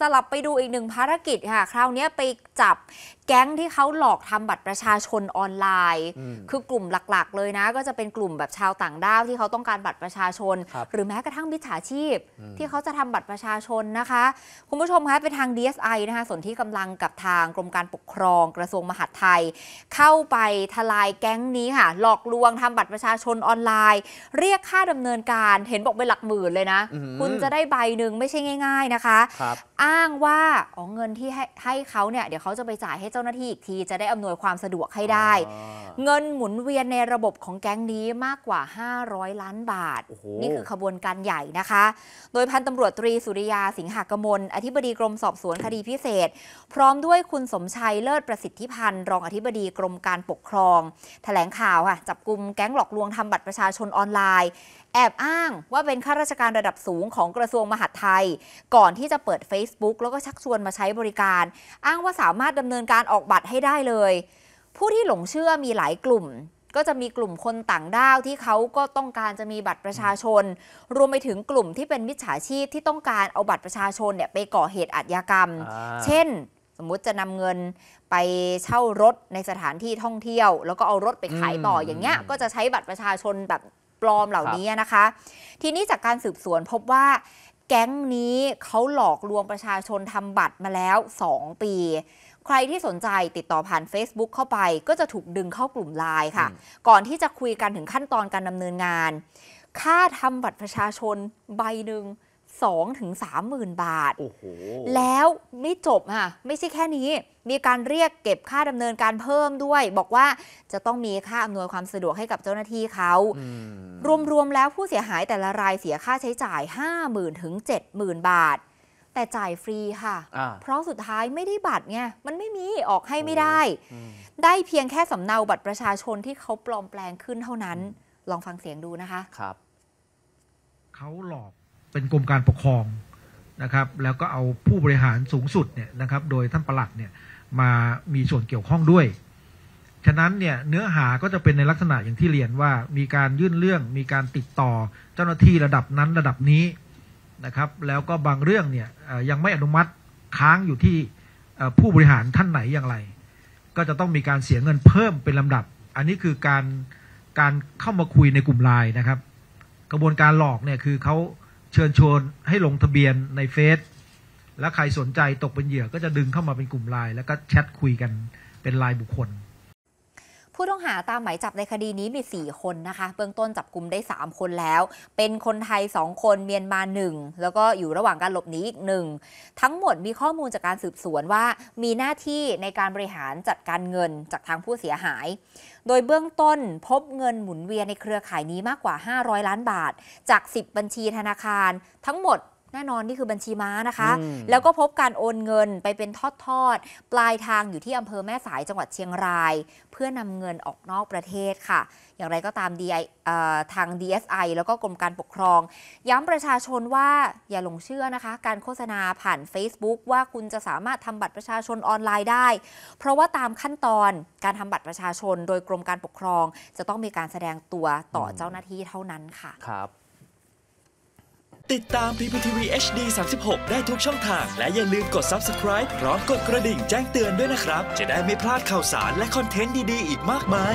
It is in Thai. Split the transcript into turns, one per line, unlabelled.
สลับไปดูอีกหนึ่งภารกิจค่ะ คราวนี้ไปจับแก๊งที่เขาหลอกทำบัตรประชาชนออนไลน์ คือกลุ่มหลักๆ เลยนะ ก็จะเป็นกลุ่มแบบชาวต่างด้าวที่เขาต้องการบัตรประชาชน หรือแม้กระทั่งมิจฉาชีพ ที่เขาจะทำบัตรประชาชนนะคะคุณผู้ชมคะเป็นทาง DSI นะคะส่วนที่กำลังกับทางกรมการปกครอง กระทรวงมหาดไทย เข้าไปทลายแก๊งนี้ค่ะหลอกลวงทำบัตรประชาชนออนไลน์ เรียกค่าดำเนินการเห็นบอกเป็นหลักหมื่นเลยนะคุณจะได้ใบหนึ่งไม่ใช่ง่าย ๆนะคะ อ้างว่าอ๋อเงินที่ให้เขาเนี่ยเดี๋ยวเขาจะไปจ่ายให้เจ้าหน้าที่อีกทีจะได้อำนวยความสะดวกให้ได้ เงินหมุนเวียนในระบบของแก๊งนี้มากกว่า 500 ล้านบาท นี่คือขบวนการใหญ่นะคะ โดยพันตำรวจตรีสุริยาสิงหกมล อธิบดีกรมสอบสวนคดีพิเศษ พร้อมด้วยคุณสมชัย เลิศประสิทธิพันธ์ รองอธิบดีกรมการปกครอง แถลงข่าวค่ะจับกลุ่มแก๊งหลอกลวงทำบัตรประชาชนออนไลน์ แอบอ้าง ว่าเป็นข้าราชการระดับสูงของกระทรวงมหาดไทย ก่อนที่จะเปิด Facebook แล้วก็ชักชวนมาใช้บริการ อ้างว่าสามารถดำเนินการการออกบัตรให้ได้เลย ผู้ที่หลงเชื่อมีหลายกลุ่ม ก็จะมีกลุ่มคนต่างด้าวที่เขาก็ต้องการจะมีบัตรประชาชน รวมไปถึงกลุ่มที่เป็นมิจฉาชีพที่ต้องการเอาบัตรประชาชนเนี่ยไปก่อเหตุอาชญากรรม เช่น สมมุติจะนำเงินไปเช่ารถในสถานที่ท่องเที่ยว แล้วก็เอารถไปขายต่ออย่างเงี้ยก็จะใช้บัตรประชาชนแบบปลอมเหล่านี้นะคะ ทีนี้จากการสืบสวนพบว่า แก๊งนี้เขาหลอกลวงประชาชนทำบัตรมาแล้ว 2 ปีใครที่สนใจติดต่อผ่าน Facebook เข้าไปก็จะถูกดึงเข้ากลุ่มไลน์ค่ะ ก่อนที่จะคุยกันถึงขั้นตอนการดำเนินงาน ค่าทำบัตรประชาชนใบหนึ่ง2ถึง3 0,000 บาท แล้วไม่จบค่ะไม่ใช่แค่นี้มีการเรียกเก็บค่าดำเนินการเพิ่มด้วย บอกว่าจะต้องมีค่าอำนวยความสะดวกให้กับเจ้าหน้าที่เขา รวมๆแล้วผู้เสียหายแต่ละรายเสียค่าใช้จ่าย 50,000ถึง70,000บาทแต่จ่ายฟรีค่ะ เพราะสุดท้ายไม่ได้บัตรไงมันไม่มีออกให้ไม่ได้ ได้เพียงแค่สำเนาบัตรประชาชนที่เขาปลอมแปลงขึ้นเท่านั้น ลองฟังเสียงดูนะคะครับ
เขาหลอกเป็นกรมการปกครองนะครับ แล้วก็เอาผู้บริหารสูงสุดเนี่ยนะครับ โดยท่านประหลัดเนี่ยมามีส่วนเกี่ยวข้องด้วย ฉะนั้นเนี่ยเนื้อหาก็จะเป็นในลักษณะอย่างที่เรียนว่ามีการยื่นเรื่องมีการติดต่อเจ้าหน้าที่ระดับนั้นระดับนี้นะครับแล้วก็บางเรื่องเนี่ยยังไม่อนุมัติค้างอยู่ที่ผู้บริหารท่านไหนอย่างไร ก็จะต้องมีการเสียเงินเพิ่มเป็นลำดับ อันนี้คือการการเข้ามาคุยในกลุ่มไลน์นะครับกระบวนการหลอกเนี่ยคือเขาเชิญชวนให้ลงทะเบียนในเฟซและใครสนใจตกเป็นเหยื่อ ก็จะดึงเข้ามาเป็นกลุ่มไลน์แล้วก็แชทคุยกันเป็นไลน์บุคคล
ผู้ต้องหาตามหมายจับในคดีนี้มี 4 คนนะคะ เบื้องต้นจับกลุ่มได้ 3 คนแล้ว เป็นคนไทย 2 คนเมียนมา 1 แล้วก็อยู่ระหว่างการหลบหนีอีกหนึ่งทั้งหมดมีข้อมูลจากการสืบสวนว่ามีหน้าที่ในการบริหารจัดการเงินจากทางผู้เสียหาย โดยเบื้องต้นพบเงินหมุนเวียนในเครือข่ายนี้มากกว่า 500 ล้านบาท จาก 10 บัญชีธนาคารทั้งหมดแน่นอนนี่คือบัญชีม้านะคะ แล้วก็พบการโอนเงินไปเป็นทอดๆปลายทางอยู่ที่อำเภอแม่สายจังหวัดเชียงราย เพื่อนำเงินออกนอกประเทศค่ะ อย่างไรก็ตาม DI ทาง DSI แล้วก็กรมการปกครอง ย้ำประชาชนว่าอย่าหลงเชื่อนะคะ การโฆษณาผ่าน Facebook ว่าคุณจะสามารถทำบัตรประชาชนออนไลน์ได้ เพราะว่าตามขั้นตอนการทำบัตรประชาชนโดยกรมการปกครองจะต้องมีการแสดงตัวต่อเจ้าหน้าที่เท่านั้นค่ะ
ครับติดตาม PPTV HD 36 ได้ทุกช่องทาง และอย่าลืมกด Subscribe พร้อมกดกระดิ่งแจ้งเตือนด้วยนะครับ จะได้ไม่พลาดข่าวสารและคอนเทนต์ดี ๆ อีกมากมาย